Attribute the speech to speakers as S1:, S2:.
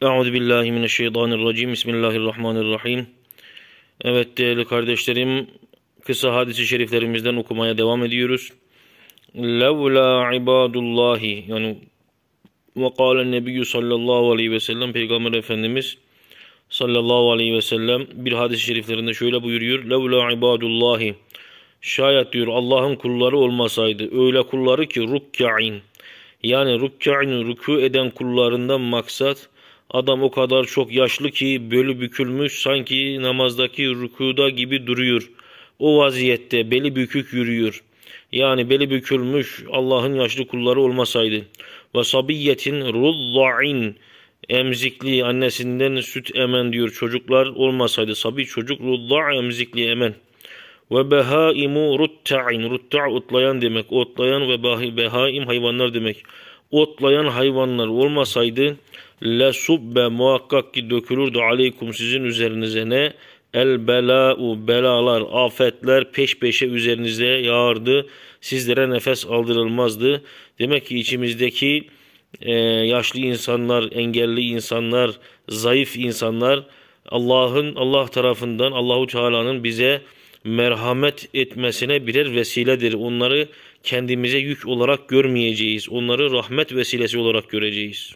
S1: Euzu billahi mineşşeytanirracim. Bismillahirrahmanirrahim. Evet değerli kardeşlerim, kısa hadisi şeriflerimizden okumaya devam ediyoruz. Levla ibadullahi yani ve kâle nebiyyü sallallahu aleyhi ve sellem Peygamber Efendimiz sallallahu aleyhi ve sellem bir hadis-i şeriflerinde şöyle buyuruyor. Levla ibadullahi şayet diyor Allah'ın kulları olmasaydı öyle kulları ki rukka'in yani rukka'in ruku eden kullarından maksat Adam o kadar çok yaşlı ki bölü bükülmüş sanki namazdaki rükuda gibi duruyor. O vaziyette beli bükük yürüyor. Yani beli bükülmüş Allah'ın yaşlı kulları olmasaydı. Ve sabiyyetin rudda'in emzikli annesinden süt emen diyor çocuklar olmasaydı. Sabi çocuk rudda emzikli emen. Ve behaimu rutta'in. Rutta otlayan demek. Otlayan ve behaim hayvanlar demek otlayan hayvanlar olmasaydı le subbe muhakkak ki dökülürdü aleykum sizin üzerinize ne el bela u belalar afetler peş peşe üzerinize yağardı sizlere nefes aldırılmazdı demek ki içimizdeki e, yaşlı insanlar engelli insanlar zayıf insanlar Allah'ın Allah tarafından Allahu Teala'nın bize merhamet etmesine birer vesiledir. Onları kendimize yük olarak görmeyeceğiz. Onları rahmet vesilesi olarak göreceğiz.